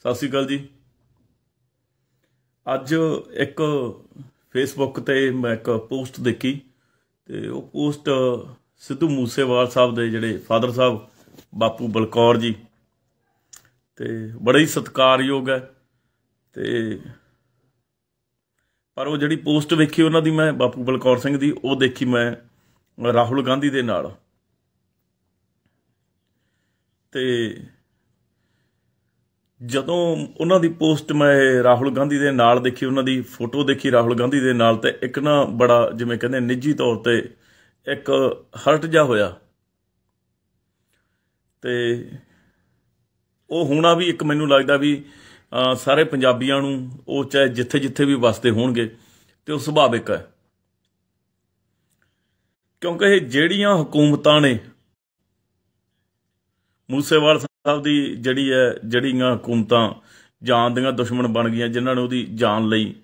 ਸਤਿ ਸ੍ਰੀ ਅਕਾਲ ਜੀ ਅੱਜ ਇੱਕ ਫੇਸਬੁੱਕ ਤੇ ਮੈਂ ਇੱਕ ਪੋਸਟ ਦੇਖੀ ਤੇ ਉਹ ਪੋਸਟ ਸਿੱਧੂ ਮੂਸੇਵਾਲ ਸਾਹਿਬ ਦੇ ਜਿਹੜੇ ਫਾਦਰ ਸਾਹਿਬ ਬਾਪੂ ਬਲਕੌਰ ਜੀ ਤੇ ਬੜਾ ਹੀ ਸਤਿਕਾਰਯੋਗ ਹੈ ਤੇ ਪਰ ਉਹ ਜਿਹੜੀ ਪੋਸਟ ਵੇਖੀ ਉਹਨਾਂ ਦੀ ਮੈਂ ਬਾਪੂ ਬਲਕੌਰ ਸਿੰਘ ਦੀ ਉਹ ਦੇਖੀ ਮੈਂ ਰਾਹੁਲ ਗਾਂਧੀ ਦੇ ਨਾਲ ਤੇ ਜਦੋਂ ਉਹਨਾਂ ਦੀ ਪੋਸਟ ਮੈਂ ਰਾਹੁਲ ਗਾਂਧੀ ਦੇ ਨਾਲ ਦੇਖੀ ਉਹਨਾਂ ਦੀ ਫੋਟੋ ਦੇਖੀ ਰਾਹੁਲ ਗਾਂਧੀ ਦੇ ਨਾਲ ਤੇ ਇੱਕ ਨਾ ਬੜਾ ਜਿਵੇਂ ਕਹਿੰਦੇ ਨਿੱਜੀ ਤੌਰ ਤੇ ਇੱਕ ਹਰਟ ਜਾ ਹੋਇਆ ਤੇ ਉਹ ਹੋਣਾ ਵੀ ਇੱਕ ਮੈਨੂੰ ਲੱਗਦਾ ਵੀ ਸਾਰੇ ਪੰਜਾਬੀਆਂ ਨੂੰ ਉਹ ਚਾਹੇ ਜਿੱਥੇ-ਜਿੱਥੇ ਵੀ ਵਸਦੇ ਹੋਣਗੇ ਤੇ ਉਹ ਸੁਭਾਵਿਕ ਹੈ ਕਿਉਂਕਿ ਇਹ ਜਿਹੜੀਆਂ ਹਕੂਮਤਾਂ ਨੇ ਮੂਸੇਵਾਲ ਸਾਹਿਬ ਦੀ ਜਿਹੜੀ ਹੈ ਜਿਹੜੀਆਂ ਹਕੂਮਤਾਂ ਜਾਨ ਦੀਆਂ ਦੁਸ਼ਮਣ ਬਣ ਗਈਆਂ ਜਿਨ੍ਹਾਂ ਨੇ ਉਹਦੀ ਜਾਨ ਲਈ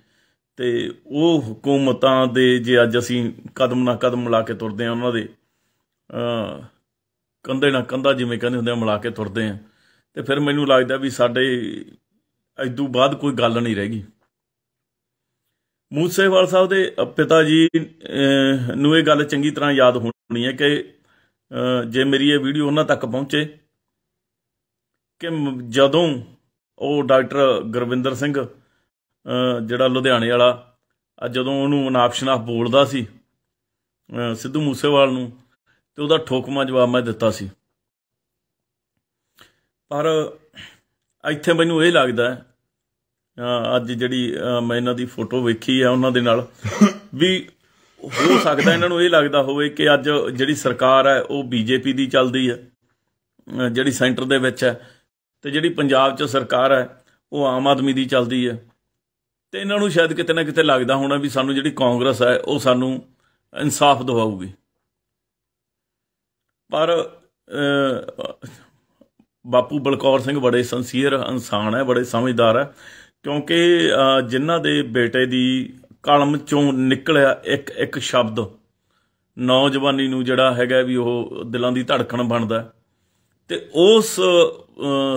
ਤੇ ਉਹ ਹਕੂਮਤਾਂ ਦੇ ਜੇ ਅੱਜ ਅਸੀਂ ਕਦਮ ਨਾ ਕਦਮ ਮਿਲਾ ਕੇ ਤੁਰਦੇ ਆ ਉਹਨਾਂ ਦੇ ਅ ਕੰਧੇ ਨਾਲ ਕੰਧਾ ਜਿਵੇਂ ਕਹਿੰਦੇ ਹੁੰਦੇ ਆ ਮਿਲਾ ਕੇ ਤੁਰਦੇ ਆ ਤੇ ਫਿਰ ਮੈਨੂੰ ਲੱਗਦਾ ਵੀ ਸਾਡੇ ਇਦੋਂ ਤੋਂ ਬਾਅਦ ਕੋਈ ਗੱਲ ਨਹੀਂ ਰਹਿ ਗਈ ਮੂਸੇਵਾਲ ਸਾਹਿਬ ਦੇ ਪਿਤਾ ਜੀ ਨੂੰ ਇਹ ਗੱਲ ਚੰਗੀ ਤਰ੍ਹਾਂ ਯਾਦ ਹੋਣੀ ਹੈ ਕਿ ਜੇ ਮੇਰੀ ਇਹ ਵੀਡੀਓ ਉਹਨਾਂ ਤੱਕ ਪਹੁੰਚੇ ਕਿ ਜਦੋਂ ਉਹ ਡਾਕਟਰ ਗੁਰਵਿੰਦਰ ਸਿੰਘ ਜਿਹੜਾ ਲੁਧਿਆਣੇ ਵਾਲਾ ਜਦੋਂ ਉਹਨੂੰ ਅਨਾਪਸ਼ਨਾਪ ਬੋਲਦਾ ਸੀ ਸਿੱਧੂ ਮੂਸੇਵਾਲ ਨੂੰ ਤੇ ਉਹਦਾ ਠੋਕਮਾ ਜਵਾਬ ਮੈਂ ਦਿੱਤਾ ਸੀ ਪਰ ਇੱਥੇ ਮੈਨੂੰ ਇਹ ਲੱਗਦਾ ਅੱਜ ਜਿਹੜੀ ਮੈਂ ਇਹਨਾਂ ਦੀ ਫੋਟੋ ਵੇਖੀ ਆ ਉਹਨਾਂ ਦੇ ਨਾਲ ਵੀ ਹੋ ਸਕਦਾ ਇਹਨਾਂ ਨੂੰ ਇਹ ਲੱਗਦਾ ਹੋਵੇ ਕਿ ਅੱਜ ਜਿਹੜੀ ਸਰਕਾਰ ਹੈ ਉਹ ਬੀਜੇਪੀ ਦੀ ਚੱਲਦੀ ਹੈ ਜਿਹੜੀ ਸੈਂਟਰ ਦੇ ਵਿੱਚ ਹੈ ਤੇ ਜਿਹੜੀ ਪੰਜਾਬ 'ਚ ਸਰਕਾਰ ਹੈ ਉਹ ਆਮ ਆਦਮੀ ਦੀ ਚੱਲਦੀ ਹੈ ਤੇ ਇਹਨਾਂ ਨੂੰ ਸ਼ਾਇਦ ਕਿਤੇ ਨਾ ਕਿਤੇ ਲੱਗਦਾ ਹੋਣਾ ਵੀ ਸਾਨੂੰ ਜਿਹੜੀ ਕਾਂਗਰਸ ਹੈ ਉਹ ਸਾਨੂੰ ਇਨਸਾਫ ਦਿਵਾਊਗੀ ਪਰ ਬਾਪੂ ਬਲਕੌਰ ਸਿੰਘ ਬੜੇ ਸੰਸੀਅਰ ਇਨਸਾਨ ਹੈ ਬੜੇ ਸਮਝਦਾਰ ਹੈ ਕਿਉਂਕਿ ਜਿਨ੍ਹਾਂ ਦੇ ਬੇਟੇ ਦੀ ਕਲਮ ਚੋਂ ਨਿਕਲਿਆ ਇੱਕ ਇੱਕ ਸ਼ਬਦ ਨੌਜਵਾਨੀ ਨੂੰ ਜਿਹੜਾ ਹੈਗਾ ਵੀ ਉਹ ਦਿਲਾਂ ਦੀ ਧੜਕਣ ਬਣਦਾ ਤੇ ਉਸ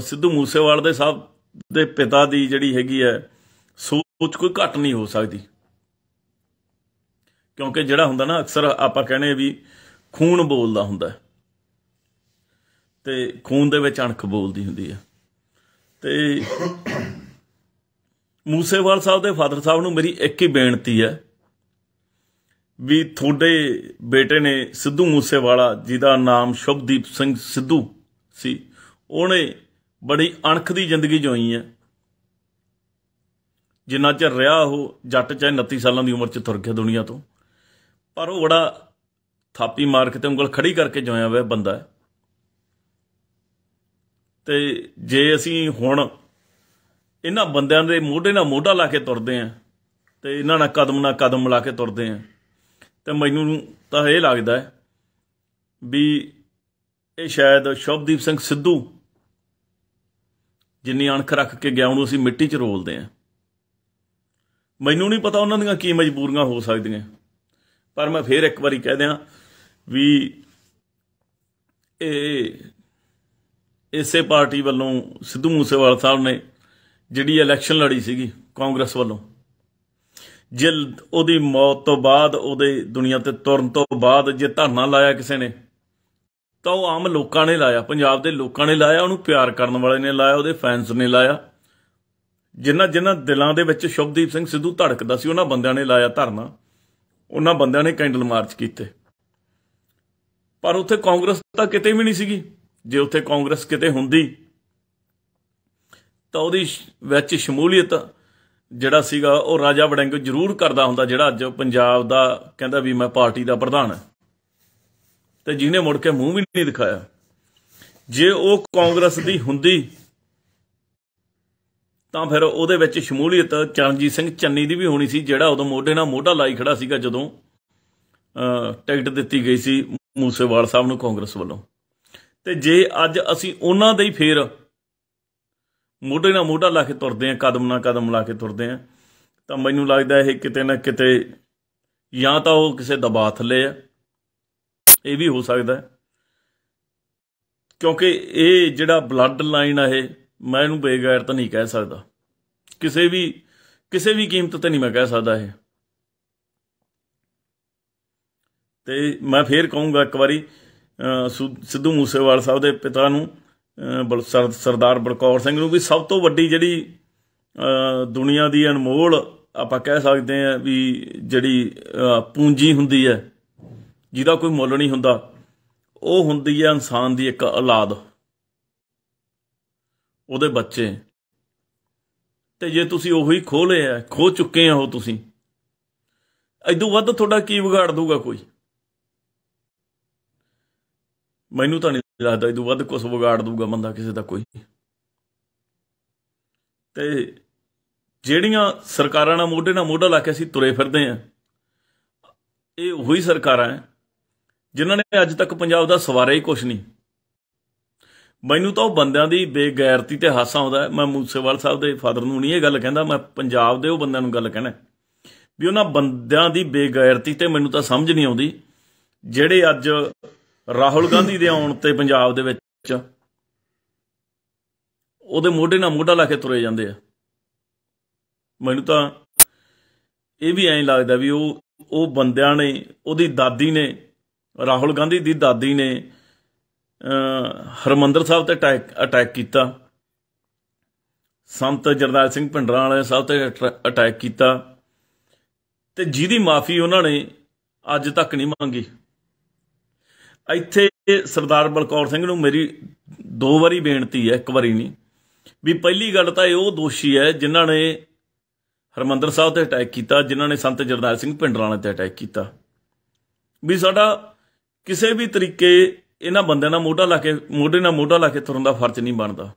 ਸਿੱਧੂ ਮੂਸੇਵਾਲ ਦੇ ਸਾਹਿਬ ਦੇ ਪਿਤਾ ਦੀ ਜਿਹੜੀ ਹੈਗੀ ਹੈ ਸੋਚ ਕੋਈ ਘੱਟ ਨਹੀਂ ਹੋ ਸਕਦੀ ਕਿਉਂਕਿ ਜਿਹੜਾ ਹੁੰਦਾ ਨਾ ਅਕਸਰ ਆਪਾਂ ਕਹਿੰਦੇ ਵੀ ਖੂਨ ਬੋਲਦਾ ਹੁੰਦਾ ਤੇ ਖੂਨ ਦੇ ਵਿੱਚ ਅਣਖ ਬੋਲਦੀ ਹੁੰਦੀ ਹੈ ਤੇ ਮੂਸੇਵਾਲ ਸਾਹਿਬ ਦੇ ਫਾਦਰ ਸਾਹਿਬ ਨੂੰ ਮੇਰੀ ਇੱਕ ਹੀ ਬੇਨਤੀ ਹੈ ਵੀ ਤੁਹਾਡੇ ਬੇਟੇ ਨੇ ਸਿੱਧੂ ਮੂਸੇਵਾਲਾ ਜਿਹਦਾ ਨਾਮ ਸ਼ੁਭਦੀਪ ਸਿੰਘ ਸਿੱਧੂ ਸੀ ਉਹਨੇ ਬੜੀ ਅਣਖ ਦੀ ਜ਼ਿੰਦਗੀ ਜਿਉਈ ਹੈ ਜਿੰਨਾ ਚਿਰ ਰਿਹਾ ਉਹ ਜੱਟ ਚ 29 ਸਾਲਾਂ ਦੀ ਉਮਰ 'ਚ ਤੁਰ ਗਿਆ ਦੁਨੀਆ ਤੋਂ ਪਰ ਉਹ ਬੜਾ ਥਾਪੀ ਮਾਰ ਕੇ ਤੇ ਉਂਗਲ ਖੜੀ ਕਰਕੇ ਜੋਇਆ ਹੋਇਆ ਬੰਦਾ ਹੈ ਤੇ ਜੇ ਅਸੀਂ ਹੁਣ ਇਹਨਾਂ ਬੰਦਿਆਂ ਦੇ ਮੋਢੇ ਨਾਲ ਮੋਢਾ ਲਾ ਕੇ ਤੁਰਦੇ ਆਂ ਤੇ ਇਹਨਾਂ ਨਾਲ ਕਦਮ ਨਾਲ ਕਦਮ ਮਿਲਾ ਕੇ ਤੁਰਦੇ ਆਂ ਤੇ ਮੈਨੂੰ ਤਾਂ ਇਹ ਲੱਗਦਾ ਹੈ ਵੀ ਇਹ ਸ਼ਾਇਦ ਸ਼ਬਦੀਪ ਸਿੰਘ ਸਿੱਧੂ ਜਿੰਨੀ ਅਣਖ ਰੱਖ ਕੇ ਗਿਆ ਉਹਨੂੰ ਅਸੀਂ ਮਿੱਟੀ 'ਚ ਰੋਲਦੇ ਆ ਮੈਨੂੰ ਨਹੀਂ ਪਤਾ ਉਹਨਾਂ ਦੀਆਂ ਕੀ ਮਜਬੂਰੀਆਂ ਹੋ ਸਕਦੀਆਂ ਪਰ ਮੈਂ ਫੇਰ ਇੱਕ ਵਾਰੀ ਕਹਿ ਦਿਆਂ ਵੀ ਇਹ ਇਸੇ ਪਾਰਟੀ ਵੱਲੋਂ ਸਿੱਧੂ ਮੂਸੇਵਾਲ ਸਾਹਿਬ ਨੇ ਜਿਹੜੀ ਇਲੈਕਸ਼ਨ ਲੜੀ ਸੀਗੀ ਕਾਂਗਰਸ ਵੱਲੋਂ ਜਿਲ ਉਹਦੀ ਮੌਤ ਤੋਂ ਬਾਅਦ ਉਹਦੇ ਦੁਨੀਆ ਤੇ ਤੁਰਨ ਤੋਂ ਬਾਅਦ ਜੇ ਧਰਨਾ ਲਾਇਆ ਕਿਸੇ ਨੇ ਤਾਂ ਉਹ ਆਮ ਲੋਕਾਂ ਨੇ ਲਾਇਆ ਪੰਜਾਬ ਦੇ ਲੋਕਾਂ ਨੇ ਲਾਇਆ ਉਹਨੂੰ ਪਿਆਰ ਕਰਨ ਵਾਲੇ ਨੇ ਲਾਇਆ ਉਹਦੇ ਫੈਨਸ ਨੇ ਲਾਇਆ ਜਿਨ੍ਹਾਂ ਜਿਨ੍ਹਾਂ ਦਿਲਾਂ ਦੇ ਵਿੱਚ ਸ਼ੁਭਦੀਪ ਸਿੰਘ ਸਿੱਧੂ ਧੜਕਦਾ ਸੀ ਉਹਨਾਂ ਬੰਦਿਆਂ ਨੇ ਲਾਇਆ ਧਰਨਾ ਉਹਨਾਂ ਬੰਦਿਆਂ ਨੇ ਕੈਂਡਲ ਮਾਰਚ ਕੀਤੇ ਪਰ ਉੱਥੇ ਕਾਂਗਰਸ ਤਾਂ ਕਿਤੇ ਵੀ ਨਹੀਂ ਸੀਗੀ ਜੇ ਉੱਥੇ ਕਾਂਗਰਸ ਕਿਤੇ ਹੁੰਦੀ ਤਾਂ ਉਹਦੀ ਵਿੱਚ ਸ਼ਮੂਲੀਅਤ ਜਿਹੜਾ ਸੀਗਾ ਉਹ ਰਾਜਾ ਵੜਿੰਗ ਜ਼ਰੂਰ ਕਰਦਾ ਹੁੰਦਾ ਜਿਹੜਾ ਅੱਜ ਪੰਜਾਬ ਦਾ ਕਹਿੰਦਾ ਵੀ ਮੈਂ ਪਾਰਟੀ ਦਾ ਪ੍ਰਧਾਨ ਹਾਂ ਤੇ ਜਿਹਨੇ ਮੁੜ ਕੇ ਮੂੰਹ ਵੀ ਨਹੀਂ ਦਿਖਾਇਆ ਜੇ ਉਹ ਕਾਂਗਰਸ ਦੀ ਹੁੰਦੀ ਤਾਂ ਫਿਰ ਉਹਦੇ ਵਿੱਚ ਸ਼ਮੂਲੀਅਤ ਚਰਨਜੀਤ ਸਿੰਘ ਚੰਨੀ ਦੀ ਵੀ ਹੋਣੀ ਸੀ ਜਿਹੜਾ ਉਦੋਂ ਮੋਢੇ ਨਾਲ ਮੋਢਾ ਲਾਈ ਖੜਾ ਸੀਗਾ ਜਦੋਂ ਟਿਕਟ ਦਿੱਤੀ ਗਈ ਸੀ ਮੂਸੇਵਾਲ ਸਾਹਿਬ ਨੂੰ ਕਾਂਗਰਸ ਵੱਲੋਂ ਤੇ ਜੇ ਅੱਜ ਅਸੀਂ ਉਹਨਾਂ ਦੇ ਹੀ ਫੇਰ ਮੋਢੇ ਨਾਲ ਮੋਢਾ ਲਾ ਕੇ ਤੁਰਦੇ ਆਂ ਕਦਮ ਨਾਲ ਕਦਮ ਲਾ ਕੇ ਤੁਰਦੇ ਆਂ ਤਾਂ ਮੈਨੂੰ ਲੱਗਦਾ ਇਹ ਕਿਤੇ ਨਾ ਕਿਤੇ ਜਾਂ ਤਾਂ ਉਹ ਕਿਸੇ ਦਬਾਅ ਥੱਲੇ ਆ ਇਹ ਵੀ ਹੋ ਸਕਦਾ ਕਿਉਂਕਿ ਇਹ ਜਿਹੜਾ ਬਲੱਡ ਲਾਈਨ ਆ ਇਹ ਮੈਂ ਇਹਨੂੰ ਬੇਗੈਰ ਤਾਂ ਨਹੀਂ ਕਹਿ ਸਕਦਾ ਕਿਸੇ ਵੀ ਕਿਸੇ ਵੀ ਕੀਮਤ ਤੇ ਨਹੀਂ ਮੈਂ ਕਹਿ ਸਕਦਾ ਇਹ ਤੇ ਮੈਂ ਫੇਰ ਕਹੂੰਗਾ ਇੱਕ ਵਾਰੀ ਸਿੱਧੂ ਮੂਸੇਵਾਲ ਸਾਹਿਬ ਦੇ ਪਿਤਾ ਨੂੰ ਸਰਦਾਰ ਬਲਕੌਰ ਸਿੰਘ ਨੂੰ ਵੀ ਸਭ ਤੋਂ ਵੱਡੀ ਜਿਹੜੀ ਦੁਨੀਆ ਦੀ ਅਨਮੋਲ ਆਪਾਂ ਕਹਿ ਸਕਦੇ ਆ ਵੀ ਜਿਹੜੀ ਪੂੰਜੀ ਹੁੰਦੀ ਹੈ ਜਿਹਦਾ ਕੋਈ ਮੁੱਲ ਨਹੀਂ ਹੁੰਦਾ ਉਹ ਹੁੰਦੀ ਹੈ ਇਨਸਾਨ ਦੀ ਇੱਕ ਔਲਾਦ ਉਹਦੇ ਬੱਚੇ ਤੇ ਜੇ ਤੁਸੀਂ ਉਹੀ ਖੋ ਲਿਆ ਖੋ ਚੁੱਕੇ ਆ ਉਹ ਤੁਸੀਂ ਐਦੋਂ ਵੱਧ ਤੁਹਾਡਾ ਕੀ ਵਿਗਾੜ ਦੂਗਾ ਕੋਈ ਮੈਨੂੰ ਤਾਂ ਨਹੀਂ ਲੱਗਦਾ ਐਦੋਂ ਵੱਧ ਕੁਝ ਵਿਗਾੜ ਦੂਗਾ ਬੰਦਾ ਕਿਸੇ ਦਾ ਕੋਈ ਤੇ ਜਿਹੜੀਆਂ ਸਰਕਾਰਾਂ ਨਾਲ ਮੋਢੇ ਨਾਲ ਮੋਢਾ ਲਾ ਕੇ ਅਸੀਂ ਤੁਰੇ ਫਿਰਦੇ ਆ ਇਹ ਉਹੀ ਸਰਕਾਰਾਂ ਹੈ ਜਿਨ੍ਹਾਂ ਨੇ ਅੱਜ ਤੱਕ ਪੰਜਾਬ ਦਾ ਸਵਾਰਿਆ ਹੀ ਕੁਛ ਨਹੀਂ ਮੈਨੂੰ ਤਾਂ ਉਹ ਬੰਦਿਆਂ ਦੀ ਬੇਗੈਰਤੀ ਤੇ ਹਾਸਾ ਆਉਂਦਾ ਮੈਂ ਮੂਸੇਵਾਲ ਸਾਹਿਬ ਦੇ ਫਾਦਰ ਨੂੰ ਨਹੀਂ ਇਹ ਗੱਲ ਕਹਿੰਦਾ ਮੈਂ ਪੰਜਾਬ ਦੇ ਉਹ ਬੰਦਿਆਂ ਨੂੰ ਗੱਲ ਕਹਿਣਾ ਵੀ ਉਹਨਾਂ ਬੰਦਿਆਂ ਦੀ ਬੇਗੈਰਤੀ ਤੇ ਮੈਨੂੰ ਤਾਂ ਸਮਝ ਨਹੀਂ ਆਉਂਦੀ ਜਿਹੜੇ ਅੱਜ ਰਾਹੁਲ ਗਾਂਧੀ ਦੇ ਆਉਣ ਤੇ ਪੰਜਾਬ ਦੇ ਵਿੱਚ ਉਹਦੇ ਮੋਢੇ ਨਾਲ ਮੋਢਾ ਲਾ ਕੇ ਤੁਰੇ ਜਾਂਦੇ ਆ ਮੈਨੂੰ ਤਾਂ ਇਹ ਵੀ ਐਂ ਲੱਗਦਾ ਵੀ ਉਹ ਉਹ ਬੰਦਿਆਂ ਨੇ ਉਹਦੀ ਦਾਦੀ ਨੇ ਰਾਹੁਲ ਗਾਂਧੀ ਦੀ ਦਾਦੀ ਨੇ ਹਰਮੰਦਰ ਸਾਹਿਬ ਤੇ ਅਟੈਕ ਅਟੈਕ ਕੀਤਾ ਸੰਤ ਜਰਦਾਰ ਸਿੰਘ ਭਿੰਡਰਾਂ ਵਾਲੇ ਸਾਹਿਬ ਤੇ ਅਟੈਕ ਕੀਤਾ ਤੇ ਜਿਹਦੀ ਮਾਫੀ ਉਹਨਾਂ ਨੇ ਅੱਜ ਤੱਕ ਨਹੀਂ ਮੰਗੀ ਇੱਥੇ ਸਰਦਾਰ ਬਲਕੌਰ ਸਿੰਘ ਨੂੰ ਮੇਰੀ ਦੋ ਵਾਰੀ ਬੇਨਤੀ ਹੈ ਇੱਕ ਵਾਰੀ ਨਹੀਂ ਵੀ ਪਹਿਲੀ ਗੱਲ ਤਾਂ ਇਹ ਉਹ ਦੋਸ਼ੀ ਹੈ ਜਿਨ੍ਹਾਂ ਨੇ ਹਰਮੰਦਰ ਸਾਹਿਬ ਤੇ ਅਟੈਕ ਕੀਤਾ ਜਿਨ੍ਹਾਂ ਨੇ ਸੰਤ ਜਰਦਾਰ ਸਿੰਘ ਭਿੰਡਰਾਂ ਵਾਲੇ ਤੇ ਅਟੈਕ ਕੀਤਾ ਵੀ ਸਾਡਾ ਕਿਸੇ ਵੀ ਤਰੀਕੇ ਇਹਨਾਂ ਬੰਦਿਆਂ ਨਾਲ ਮੋਢਾ ਲਾ ਕੇ ਮੋਢੇ ਨਾਲ ਮੋਢਾ ਲਾ ਕੇ ਤੁਰਨ ਦਾ ਫਰਜ਼ ਨਹੀਂ ਬਣਦਾ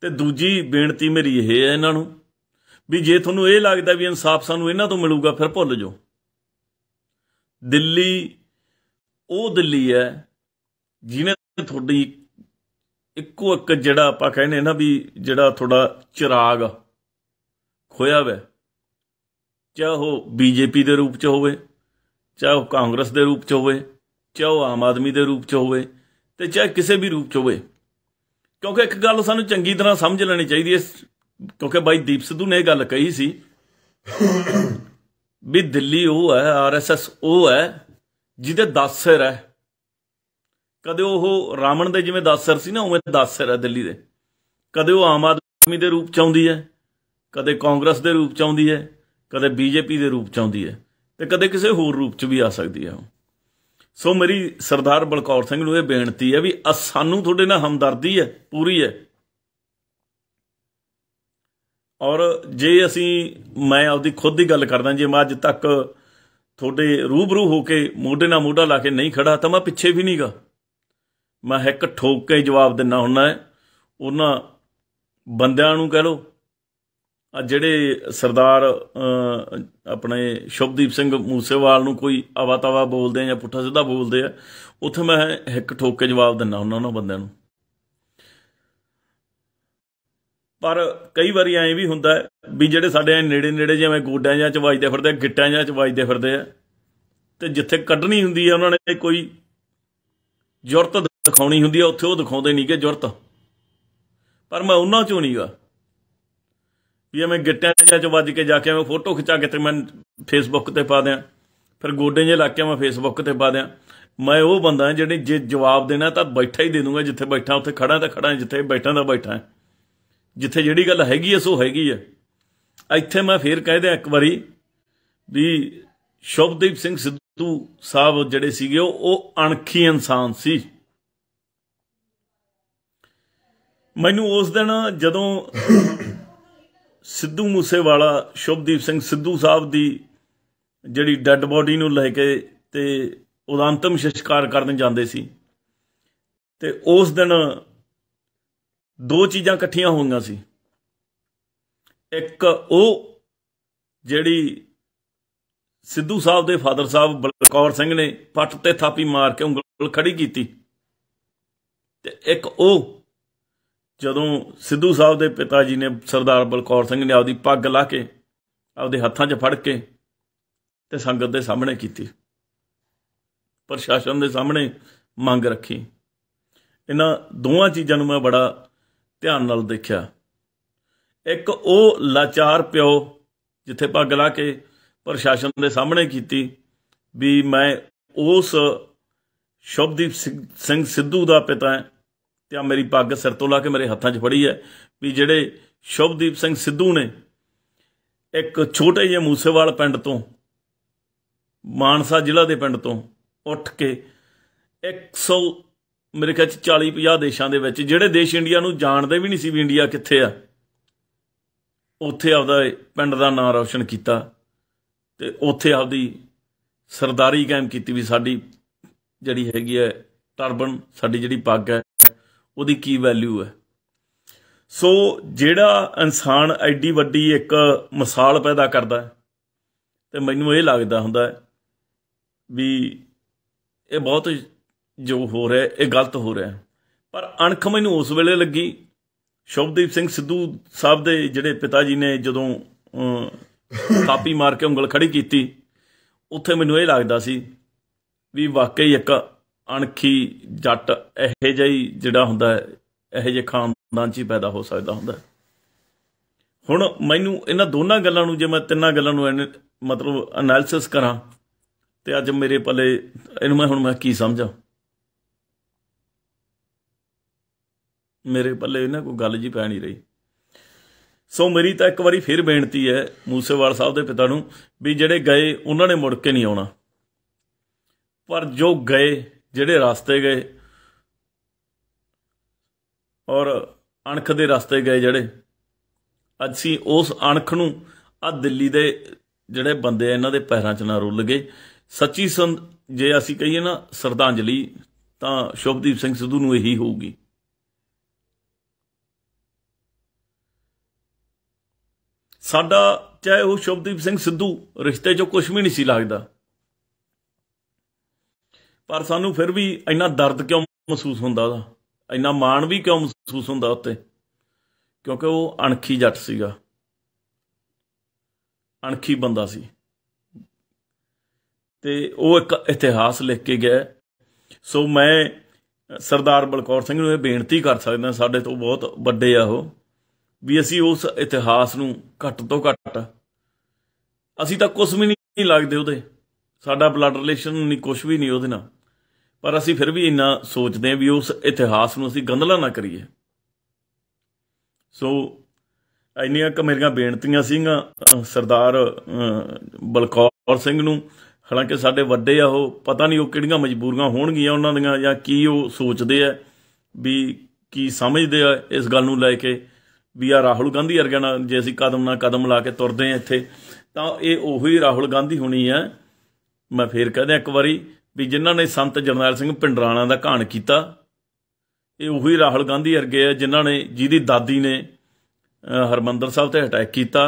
ਤੇ ਦੂਜੀ ਬੇਨਤੀ ਮੇਰੀ ਇਹ ਹੈ ਇਹਨਾਂ ਨੂੰ ਵੀ ਜੇ ਤੁਹਾਨੂੰ ਇਹ ਲੱਗਦਾ ਵੀ ਇਨਸਾਫ ਸਾਨੂੰ ਇਹਨਾਂ ਤੋਂ ਮਿਲੂਗਾ ਫਿਰ ਭੁੱਲ ਜਾਓ ਦਿੱਲੀ ਉਹ ਦਿੱਲੀ ਹੈ ਜਿਹਨੇ ਤੁਹਾਡੀ ਇੱਕੋ ਇੱਕ ਜਿਹੜਾ ਆਪਾਂ ਕਹਿੰਦੇ ਨਾ ਵੀ ਜਿਹੜਾ ਤੁਹਾਡਾ ਚਿਰਾਗ ਖੋਇਆ ਵੈ ਚਾਹੋ ਬੀਜੇਪੀ ਦੇ ਰੂਪ ਚ ਹੋਵੇ ਚਾਹੇ ਉਹ ਕਾਂਗਰਸ ਦੇ ਰੂਪ 'ਚ ਹੋਵੇ ਚਾਹੇ ਆਮ ਆਦਮੀ ਦੇ ਰੂਪ 'ਚ ਹੋਵੇ ਤੇ ਚਾਹੇ ਕਿਸੇ ਵੀ ਰੂਪ 'ਚ ਹੋਵੇ ਕਿਉਂਕਿ ਇੱਕ ਗੱਲ ਸਾਨੂੰ ਚੰਗੀ ਤਰ੍ਹਾਂ ਸਮਝ ਲੈਣੀ ਚਾਹੀਦੀ ਹੈ ਕਿਉਂਕਿ ਬਾਈ ਦੀਪ ਸਿੱਧੂ ਨੇ ਇਹ ਗੱਲ ਕਹੀ ਸੀ ਵੀ ਦਿੱਲੀ ਉਹ ਹੈ ਆਰਐਸਐਸ ਉਹ ਹੈ ਜਿਹਦੇ 10 ਸਿਰ ਹੈ ਕਦੇ ਉਹ ਰਾਮਣ ਦੇ ਜਿਵੇਂ 10 ਸਿਰ ਸੀ ਨਾ ਉਵੇਂ 10 ਸਿਰ ਹੈ ਦਿੱਲੀ ਦੇ ਕਦੇ ਉਹ ਆਮ ਆਦਮੀ ਦੇ ਰੂਪ ਚ ਆਉਂਦੀ ਹੈ ਕਦੇ ਕਾਂਗਰਸ ਦੇ ਰੂਪ ਚ ਆਉਂਦੀ ਹੈ ਕਦੇ ਬੀਜੇਪੀ ਦੇ ਰੂਪ ਚ ਆਉਂਦੀ ਹੈ ਤੇ ਕਦੇ ਕਿਸੇ ਹੋਰ ਰੂਪ 'ਚ ਵੀ ਆ ਸਕਦੀ ਹੈ ਸੋ ਮੇਰੀ ਸਰਦਾਰ ਬਲਕੌਰ ਸਿੰਘ ਨੂੰ ਇਹ ਬੇਨਤੀ ਹੈ ਵੀ ਸਾਨੂੰ ਤੁਹਾਡੇ ਨਾਲ ਹਮਦਰਦੀ ਹੈ ਪੂਰੀ ਹੈ ਔਰ ਜੇ ਅਸੀਂ ਮੈਂ ਆਪਦੀ ਖੁਦ ਦੀ ਗੱਲ ਕਰਦਾ ਜੇ ਮੈਂ ਅੱਜ ਤੱਕ ਤੁਹਾਡੇ ਰੂਬਰੂ ਹੋ ਕੇ ਮੋਢੇ ਨਾਲ ਮੋਢਾ ਲਾ ਕੇ ਨਹੀਂ ਖੜਾ ਤਾਂ ਮੈਂ ਪਿੱਛੇ ਵੀ ਨਹੀਂਗਾ ਮੈਂ ਇੱਕ ਠੋਕ ਕੇ ਜਵਾਬ ਦਿੰਨਾ ਹੁੰਨਾ ਉਹਨਾਂ ਬੰਦਿਆਂ ਨੂੰ ਕਹਿ ਲੋ ਜਿਹੜੇ ਸਰਦਾਰ ਆਪਣੇ ਸ਼ੁਭਦੀਪ ਸਿੰਘ ਮੂਸੇਵਾਲ ਨੂੰ ਕੋਈ ਆਵਾ ਤਵਾ ਬੋਲਦੇ ਆ ਜਾਂ ਪੁੱਠਾ ਸਿੱਧਾ ਬੋਲਦੇ ਆ ਉੱਥੇ ਮੈਂ ਇੱਕ ਠੋਕ ਕੇ ਜਵਾਬ ਦਿੰਦਾ ਉਹਨਾਂ ਨੂੰ ਬੰਦਿਆਂ ਨੂੰ ਪਰ ਕਈ ਵਾਰੀ ਐਂ ਵੀ ਹੁੰਦਾ ਵੀ ਜਿਹੜੇ ਸਾਡੇ ਨੇੜੇ ਨੇੜੇ ਜਿਵੇਂ ਗੋਡਿਆਂ ਜਾਂ ਚਵਾਜਦੇ ਫਿਰਦੇ ਫਿਰਦੇ ਗਿੱਟਾਂ ਜਾਂ ਚਵਾਜਦੇ ਫਿਰਦੇ ਆ ਤੇ ਜਿੱਥੇ ਕੱਢਣੀ ਹੁੰਦੀ ਆ ਉਹਨਾਂ ਨੇ ਕੋਈ ਜੁਰਤ ਦਿਖਾਉਣੀ ਹੁੰਦੀ ਆ ਉੱਥੇ ਉਹ ਦਿਖਾਉਂਦੇ ਨਹੀਂ ਕਿ ਜੁਰਤ ਪਰ ਮੈਂ ਉਹਨਾਂ ਚੋਂ ਨਹੀਂਗਾ ਵੀ ਐਵੇਂ ਗਿੱਟਿਆਂ ਜਿਹਾ ਚ ਵੱਜ ਕੇ ਜਾ ਕੇ ਮੈਂ ਫੋਟੋ ਖਿਚਾ ਕੇ ਤੇ ਮੈਂ ਫੇਸਬੁੱਕ ਤੇ ਪਾ ਦਿਆਂ ਫਿਰ ਗੋਡੇ ਜੇ ਲਾ ਕੇ ਮੈਂ ਫੇਸਬੁੱਕ ਤੇ ਪਾ ਦਿਆਂ ਮੈਂ ਉਹ ਬੰਦਾ ਜਿਹੜੇ ਜੇ ਜਵਾਬ ਦੇਣਾ ਤਾਂ ਬੈਠਾ ਹੀ ਦੇ ਦੂੰਗਾ ਜਿੱਥੇ ਬੈਠਾ ਉੱਥੇ ਖੜਾ ਤਾਂ ਖੜਾ ਜਿੱਥੇ ਬੈਠਾ ਤਾਂ ਬੈਠਾ ਜਿੱਥੇ ਜਿਹੜੀ ਗੱਲ ਹੈਗੀ ਐ ਸੋ ਹੈਗੀ ਐ ਇੱਥੇ ਮੈਂ ਫੇਰ ਕਹਿ ਦਿਆਂ ਇੱਕ ਵਾਰੀ ਵੀ ਸ਼ਬਦੀਪ ਸਿੰਘ ਸਿੱਧੂ ਸਾਹਿਬ ਜਿਹੜੇ ਸੀਗੇ ਉਹ ਅਣਖੀ ਇਨਸਾਨ ਸੀ ਮੈਨੂੰ ਉਸ ਦਿਨ ਜਦੋਂ ਸਿੱਧੂ ਮੂਸੇਵਾਲਾ ਸ਼ੁਭਦੀਪ ਸਿੰਘ ਸਿੱਧੂ ਸਾਹਿਬ ਦੀ ਜਿਹੜੀ ਡੈੱਡ ਬੋਡੀ ਨੂੰ ਲੈ ਕੇ ਤੇ ਉਹਦਾ ਅੰਤਮ ਸ਼ਿਸ਼ਕਾਰ ਕਰਨ ਜਾਂਦੇ ਸੀ ਤੇ ਉਸ ਦਿਨ ਦੋ ਚੀਜ਼ਾਂ ਇਕੱਠੀਆਂ ਹੋਈਆਂ ਸੀ ਇੱਕ ਉਹ ਜਿਹੜੀ ਸਿੱਧੂ ਸਾਹਿਬ ਦੇ ਫਾਦਰ ਸਾਹਿਬ ਬਲਕੌਰ ਸਿੰਘ ਨੇ ਪੱਟ ਤੇ ਥਾਪੀ ਮਾਰ ਕੇ ਉਂਗਲ ਖੜੀ ਕੀਤੀ ਤੇ ਇੱਕ ਉਹ ਜਦੋਂ ਸਿੱਧੂ ਸਾਹਿਬ ਦੇ ਪਿਤਾ ਜੀ ਨੇ ਸਰਦਾਰ ਬਲਕੌਰ ਸਿੰਘ ਨੇ ਆਪਦੀ ਪੱਗ ਲਾ ਕੇ ਆਪਦੇ ਹੱਥਾਂ 'ਚ ਫੜ ਕੇ ਤੇ ਸੰਗਤ ਦੇ ਸਾਹਮਣੇ ਕੀਤੀ ਪ੍ਰਸ਼ਾਸਨ ਦੇ ਸਾਹਮਣੇ ਮੰਗ ਰੱਖੀ ਇਹਨਾਂ ਦੋਵਾਂ ਚੀਜ਼ਾਂ ਨੂੰ ਮੈਂ ਬੜਾ ਧਿਆਨ ਨਾਲ ਦੇਖਿਆ ਇੱਕ ਉਹ ਲਾਚਾਰ ਪਿਓ ਜਿੱਥੇ ਪੱਗ ਲਾ ਕੇ ਪ੍ਰਸ਼ਾਸਨ ਦੇ ਸਾਹਮਣੇ ਕੀਤੀ ਵੀ ਮੈਂ ਉਸ ਸ਼ਬਦੀਪ ਸਿੰਘ ਸਿੱਧੂ ਦਾ ਪਿਤਾ ਤੇ ਆ ਮੇਰੀ ਪੱਗ ਸਿਰ ਤੋਂ ਲਾ ਕੇ ਮੇਰੇ ਹੱਥਾਂ 'ਚ ਫੜੀ ਹੈ ਵੀ ਜਿਹੜੇ ਸ਼ੁਭਦੀਪ ਸਿੰਘ ਸਿੱਧੂ ਨੇ ਇੱਕ ਛੋਟੇ ਜਿਹੇ ਮੂਸੇਵਾਲ ਪਿੰਡ ਤੋਂ ਮਾਨਸਾ ਜ਼ਿਲ੍ਹਾ ਦੇ ਪਿੰਡ ਤੋਂ ਉੱਠ ਕੇ 100 ਮੇਰੇ ਖਿਆਲ 'ਚ 40 50 ਦੇਸ਼ਾਂ ਦੇ ਵਿੱਚ ਜਿਹੜੇ ਦੇਸ਼ ਇੰਡੀਆ ਨੂੰ ਜਾਣਦੇ ਵੀ ਨਹੀਂ ਸੀ ਵੀ ਇੰਡੀਆ ਕਿੱਥੇ ਆ ਉੱਥੇ ਆਪਦਾ ਪਿੰਡ ਦਾ ਨਾਮ ਰੌਸ਼ਨ ਕੀਤਾ ਤੇ ਉੱਥੇ ਆਪਦੀ ਸਰਦਾਰੀ ਕਾਇਮ ਕੀਤੀ ਵੀ ਸਾਡੀ ਜਿਹੜੀ ਹੈਗੀ ਹੈ ਟਰਬਨ ਸਾਡੀ ਜਿਹੜੀ ਪੱਗ ਹੈ ਉਹਦੀ ਕੀ ਵੈਲਿਊ ਹੈ ਸੋ ਜਿਹੜਾ ਇਨਸਾਨ ਐਡੀ ਵੱਡੀ ਇੱਕ ਮਿਸਾਲ ਪੈਦਾ ਕਰਦਾ ਤੇ ਮੈਨੂੰ ਇਹ ਲੱਗਦਾ ਹੁੰਦਾ ਹੈ ਵੀ ਇਹ ਬਹੁਤ ਜੋ ਹੋ ਰਿਹਾ ਇਹ ਗਲਤ ਹੋ ਰਿਹਾ ਪਰ ਅਣਖ ਮੈਨੂੰ ਉਸ ਵੇਲੇ ਲੱਗੀ ਸ਼ਬਦੀਪ ਸਿੰਘ ਸਿੱਧੂ ਸਾਹਿਬ ਦੇ ਜਿਹੜੇ ਪਿਤਾ ਜੀ ਨੇ ਜਦੋਂ ਕਾਪੀ ਮਾਰ ਕੇ ਉਂਗਲ ਖੜੀ ਕੀਤੀ ਉੱਥੇ ਮੈਨੂੰ ਇਹ ਲੱਗਦਾ ਸੀ ਵੀ ਵਾਕਈ ਇੱਕ ਅਣਖੀ ਜੱਟ ਇਹੋ ਜਿਹੀ ਜਿਹੜਾ ਹੁੰਦਾ ਹੈ ਇਹੋ ਜਿਹੇ ਖਾਨਦਾਨ 'ਚ ਹੀ ਪੈਦਾ ਹੋ ਸਕਦਾ ਹੁੰਦਾ ਹੁਣ ਮੈਨੂੰ ਇਹਨਾਂ ਦੋਨਾਂ ਗੱਲਾਂ ਨੂੰ ਜੇ ਮੈਂ ਤਿੰਨਾਂ ਗੱਲਾਂ ਨੂੰ ਮਤਲਬ ਅਨਾਲਿਸਿਸ ਕਰਾਂ ਤੇ ਅੱਜ ਮੇਰੇ ਪੱਲੇ ਇਹਨੂੰ ਮੈਂ ਹੁਣ ਮੈਂ ਕੀ ਸਮਝਾਂ ਮੇਰੇ ਪੱਲੇ ਇਹਨਾਂ ਕੋਈ ਗੱਲ ਜੀ ਪੈ ਨਹੀਂ ਰਹੀ ਸੋ ਮੇਰੀ ਤਾਂ ਇੱਕ ਵਾਰੀ ਫੇਰ ਬੇਨਤੀ ਹੈ ਮੂਸੇਵਾਲ ਸਾਹਿਬ ਦੇ ਪਿਤਾ ਨੂੰ ਵੀ ਜਿਹੜੇ ਗਏ ਉਹਨਾਂ ਨੇ ਮੁੜ ਕੇ ਨਹੀਂ ਆਉਣਾ ਪਰ ਜੋ ਗਏ ਜਿਹੜੇ ਰਸਤੇ ਗਏ ਔਰ ਅਣਖ ਦੇ ਰਸਤੇ ਗਏ ਜਿਹੜੇ ਅਸੀਂ ਉਸ ਅਣਖ ਨੂੰ ਆ ਦਿੱਲੀ ਦੇ ਜਿਹੜੇ ਬੰਦੇ ਇਹਨਾਂ ਦੇ ਪੈਰਾਂ 'ਚ ਨਾ ਰੁੱਲ ਗਏ ਸੱਚੀ ਜੇ ਅਸੀਂ ਕਹੀਏ ਨਾ ਸਰਦਾਂਜਲੀ ਤਾਂ ਸ਼ੁਭਦੀਪ ਸਿੰਘ ਸਿੱਧੂ ਨੂੰ ਇਹੀ ਹੋਊਗੀ ਸਾਡਾ ਚਾਹੇ ਉਹ ਸ਼ੁਭਦੀਪ ਸਿੰਘ ਸਿੱਧੂ ਰਿਸ਼ਤੇ 'ਚ ਕੁਝ ਵੀ ਨਹੀਂ ਸੀ ਲੱਗਦਾ ਪਰ ਸਾਨੂੰ ਫਿਰ ਵੀ ਇੰਨਾ ਦਰਦ ਕਿਉਂ ਮਹਿਸੂਸ ਹੁੰਦਾ ਉਹਦਾ ਇੰਨਾ ਮਾਣ ਵੀ ਕਿਉਂ ਮਹਿਸੂਸ ਹੁੰਦਾ ਉੱਤੇ ਕਿਉਂਕਿ ਉਹ ਅਣਖੀ ਜੱਟ ਸੀਗਾ ਅਣਖੀ ਬੰਦਾ ਸੀ ਤੇ ਉਹ ਇੱਕ ਇਤਿਹਾਸ ਲਿਖ ਕੇ ਗਿਆ ਸੋ ਮੈਂ ਸਰਦਾਰ ਬਲਕੌਰ ਸਿੰਘ ਨੂੰ ਇਹ ਬੇਨਤੀ ਕਰ ਸਕਦਾ ਸਾਡੇ ਤੋਂ ਬਹੁਤ ਵੱਡੇ ਆ ਉਹ ਵੀ ਅਸੀਂ ਉਸ ਇਤਿਹਾਸ ਨੂੰ ਘੱਟ ਤੋਂ ਘੱਟ ਅਸੀਂ ਤਾਂ ਕੁਝ ਵੀ ਨਹੀਂ ਲੱਗਦੇ ਉਹਦੇ ਸਾਡਾ ਬਲੱਡ ਰਿਲੇਸ਼ਨ ਨਹੀਂ ਕੁਝ ਵੀ ਨਹੀਂ ਉਹਦੇ ਨਾਲ ਪਰ ਅਸੀਂ ਫਿਰ ਵੀ ਇੰਨਾ ਸੋਚਦੇ ਹਾਂ ਵੀ ਉਸ ਇਤਿਹਾਸ ਨੂੰ ਅਸੀਂ ਗੰਦਲਾ ਨਾ ਕਰੀਏ ਸੋ ਇੰਨੀਆਂ ਕ ਮੇਰੀਆਂ ਬੇਨਤੀਆਂ ਸੀਗਾ ਸਰਦਾਰ ਬਲਕੌਰ ਸਿੰਘ ਨੂੰ ਹਾਲਾਂਕਿ ਸਾਡੇ ਵੱਡੇ ਆ ਉਹ ਪਤਾ ਨਹੀਂ ਉਹ ਕਿਹੜੀਆਂ ਮਜਬੂਰੀਆਂ ਹੋਣਗੀਆਂ ਉਹਨਾਂ ਦੀਆਂ ਜਾਂ ਕੀ ਉਹ ਸੋਚਦੇ ਆ ਵੀ ਕੀ ਸਮਝਦੇ ਆ ਇਸ ਗੱਲ ਨੂੰ ਲੈ ਕੇ ਵੀ ਆ ਰਾਹੁਲ ਗਾਂਧੀ ਵਰਗਾ ਨਾ ਜੇ ਅਸੀਂ ਕਦਮ ਨਾਲ ਕਦਮ ਲਾ ਕੇ ਤੁਰਦੇ ਆ ਇੱਥੇ ਤਾਂ ਇਹ ਉਹੀ ਰਾਹੁਲ ਗਾਂਧੀ ਹੋਣੀ ਆ ਮੈਂ ਫੇਰ ਕਹਦੇ ਇੱਕ ਵਾਰੀ ਵੀ ਜਿਨ੍ਹਾਂ ਨੇ ਸੰਤ ਜਰਨੈਲ ਸਿੰਘ ਪਿੰਡਰਾਣਾ ਦਾ ਘਾਣ ਕੀਤਾ ਇਹ ਉਹੀ ਰਾਹਲ ਗਾਂਧੀ ਵਰਗੇ ਆ ਜਿਨ੍ਹਾਂ ਨੇ ਜਿਹਦੀ ਦਾਦੀ ਨੇ ਹਰਮੰਦਰ ਸਾਹਿਬ ਤੇ ਅਟੈਕ ਕੀਤਾ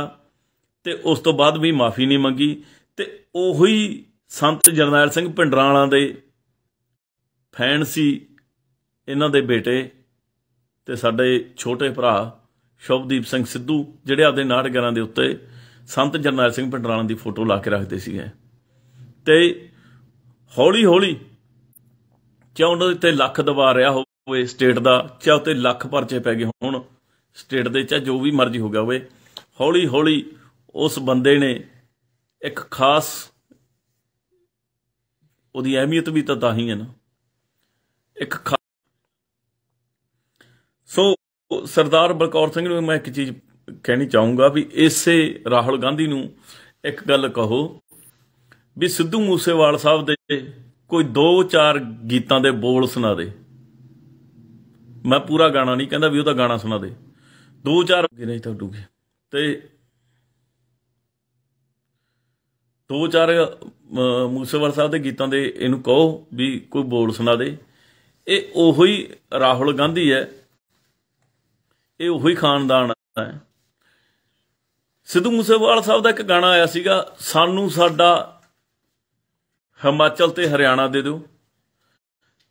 ਤੇ ਉਸ ਤੋਂ ਬਾਅਦ ਵੀ ਮਾਫੀ ਨਹੀਂ ਮੰਗੀ ਤੇ ਉਹੀ ਸੰਤ ਜਰਨੈਲ ਸਿੰਘ ਪਿੰਡਰਾਣਾ ਦੇ ਫੈਨ ਸੀ ਇਹਨਾਂ ਦੇ ਬੇਟੇ ਤੇ ਸਾਡੇ ਛੋਟੇ ਭਰਾ ਸ਼ਬਦੀਪ ਸਿੰਘ ਸਿੱਧੂ ਜਿਹੜੇ ਆਪਦੇ ਨਾਟਕਾਂ ਦੇ ਉੱਤੇ ਸੰਤ ਜਰਨੈਲ ਸਿੰਘ ਪਿੰਡਰਾਣਾ ਦੀ ਫੋਟੋ ਲਾ ਕੇ ਰੱਖਦੇ ਸੀਗੇ ਤੇ ਹੌਲੀ ਹੌਲੀ ਚਾਹ ਉਹਨਾਂ ਦੇ ਤੇ ਲੱਖ ਦਬਾ ਰਿਹਾ ਹੋਵੇ ਸਟੇਟ ਦਾ ਚਾਹ ਉਤੇ ਲੱਖ ਪਰਚੇ ਪੈ ਗਏ ਹੋਣ ਸਟੇਟ ਦੇ ਚਾਹ ਜੋ ਵੀ ਮਰਜ਼ੀ ਹੋ ਗਿਆ ਹੋਵੇ ਹੌਲੀ ਹੌਲੀ ਉਸ ਬੰਦੇ ਨੇ ਇੱਕ ਖਾਸ ਉਹਦੀ ਅਹਿਮੀਅਤ ਵੀ ਤਾਂ ਤਾਂ ਹੀ ਹੈ ਨਾ ਇੱਕ ਖਾਸ ਸੋ ਸਰਦਾਰ ਬਲਕੌਰ ਸਿੰਘ ਨੂੰ ਮੈਂ ਇੱਕ ਚੀਜ਼ ਕਹਿਣੀ ਚਾਹੂੰਗਾ ਵੀ ਇਸੇ ਰਾਹੁਲ ਗਾਂਧੀ ਨੂੰ ਇੱਕ ਗੱਲ ਕਹੋ ਵੀ ਸਿੱਧੂ ਮੂਸੇਵਾਲ ਸਾਹਿਬ ਦੇ ਕੋਈ 2-4 ਗੀਤਾਂ ਦੇ ਬੋਲ ਸੁਣਾ ਦੇ ਮੈਂ ਪੂਰਾ ਗਾਣਾ ਨਹੀਂ ਕਹਿੰਦਾ ਵੀ ਉਹ ਤਾਂ ਗਾਣਾ ਸੁਣਾ ਦੇ 2-4 ਗਿਰੇ ਤਾਂ ਡੂਗੇ ਤੇ 2-4 ਮੂਸੇਵਾਲ ਸਾਹਿਬ ਦੇ ਗੀਤਾਂ ਦੇ ਇਹਨੂੰ ਕਹੋ ਵੀ ਕੋਈ ਬੋਲ ਸੁਣਾ ਦੇ ਇਹ ਉਹੀ ਰਾਹੁਲ ਗਾਂਧੀ ਹੈ ਇਹ ਉਹੀ ਖਾਨਦਾਨ ਹੈ ਸਿੱਧੂ ਮੂਸੇਵਾਲ ਸਾਹਿਬ ਦਾ ਇੱਕ ਗਾਣਾ ਆਇਆ ਸੀਗਾ ਸਾਨੂੰ ਸਾਡਾ ਹਿਮਾਚਲ ਤੇ ਹਰਿਆਣਾ ਦੇ ਦਿਓ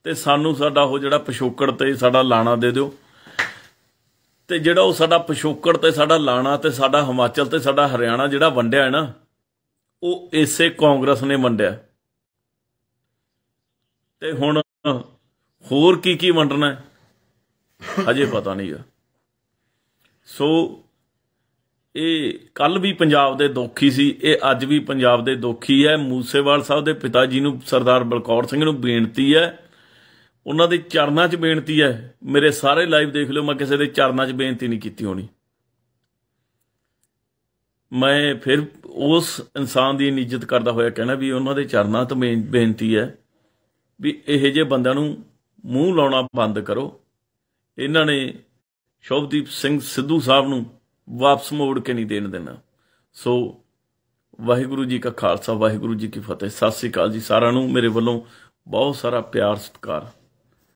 ਤੇ ਸਾਨੂੰ ਸਾਡਾ ਉਹ ਜਿਹੜਾ ਪਸ਼ੋਕੜ ਤੇ ਸਾਡਾ ਲਾਣਾ ਦੇ ਦਿਓ ਤੇ ਜਿਹੜਾ ਉਹ ਸਾਡਾ ਪਸ਼ੋਕੜ ਤੇ ਸਾਡਾ ਲਾਣਾ ਤੇ ਸਾਡਾ ਹਿਮਾਚਲ ਤੇ ਸਾਡਾ ਹਰਿਆਣਾ ਜਿਹੜਾ ਵੰਡਿਆ ਹੈ ਨਾ ਉਹ ਇਸੇ ਕਾਂਗਰਸ ਨੇ ਵੰਡਿਆ ਤੇ ਹੁਣ ਹੋਰ ਕੀ ਕੀ ਵੰਡਣਾ ਹੈ ਅਜੇ ਪਤਾ ਨਹੀਂ ਆ ਸੋ ਇਹ ਕੱਲ ਵੀ ਪੰਜਾਬ ਦੇ ਦੋਖੀ ਸੀ ਇਹ ਅੱਜ ਵੀ ਪੰਜਾਬ ਦੇ ਦੋਖੀ ਹੈ ਮੂਸੇਵਾਲ ਸਾਹਿਬ ਦੇ ਪਿਤਾ ਜੀ ਨੂੰ ਸਰਦਾਰ ਬਲਕੌਰ ਸਿੰਘ ਨੂੰ ਬੇਨਤੀ ਹੈ ਉਹਨਾਂ ਦੇ ਚਰਨਾਂ 'ਚ ਬੇਨਤੀ ਹੈ ਮੇਰੇ ਸਾਰੇ ਲਾਈਵ ਦੇਖ ਲਿਓ ਮੈਂ ਕਿਸੇ ਦੇ ਚਰਨਾਂ 'ਚ ਬੇਨਤੀ ਨਹੀਂ ਕੀਤੀ ਹੋਣੀ ਮੈਂ ਫਿਰ ਉਸ ਇਨਸਾਨ ਦੀ ਇੱਜ਼ਤ ਕਰਦਾ ਹੋਇਆ ਕਹਿਣਾ ਵੀ ਉਹਨਾਂ ਦੇ ਚਰਨਾਂ ਤੋਂ ਬੇਨਤੀ ਹੈ ਵੀ ਇਹੋ ਜਿਹੇ ਬੰਦਿਆਂ ਨੂੰ ਮੂੰਹ ਲਾਉਣਾ ਬੰਦ ਕਰੋ ਇਹਨਾਂ ਨੇ ਸ਼ੋਭਦੀਪ ਸਿੰਘ ਸਿੱਧੂ ਸਾਹਿਬ ਨੂੰ ਵਾਪਸ ਮੋੜ ਕੇ ਨਹੀਂ ਦੇਣ ਦੇਣਾ ਸੋ ਵਾਹਿਗੁਰੂ ਜੀ ਕਾ ਖਾਲਸਾ ਵਾਹਿਗੁਰੂ ਜੀ ਕੀ ਫਤਿਹ ਸਤਿ ਸ੍ਰੀ ਅਕਾਲ ਜੀ ਸਾਰਿਆਂ ਨੂੰ ਮੇਰੇ ਵੱਲੋਂ ਬਹੁਤ ਸਾਰਾ ਪਿਆਰ ਸਤਿਕਾਰ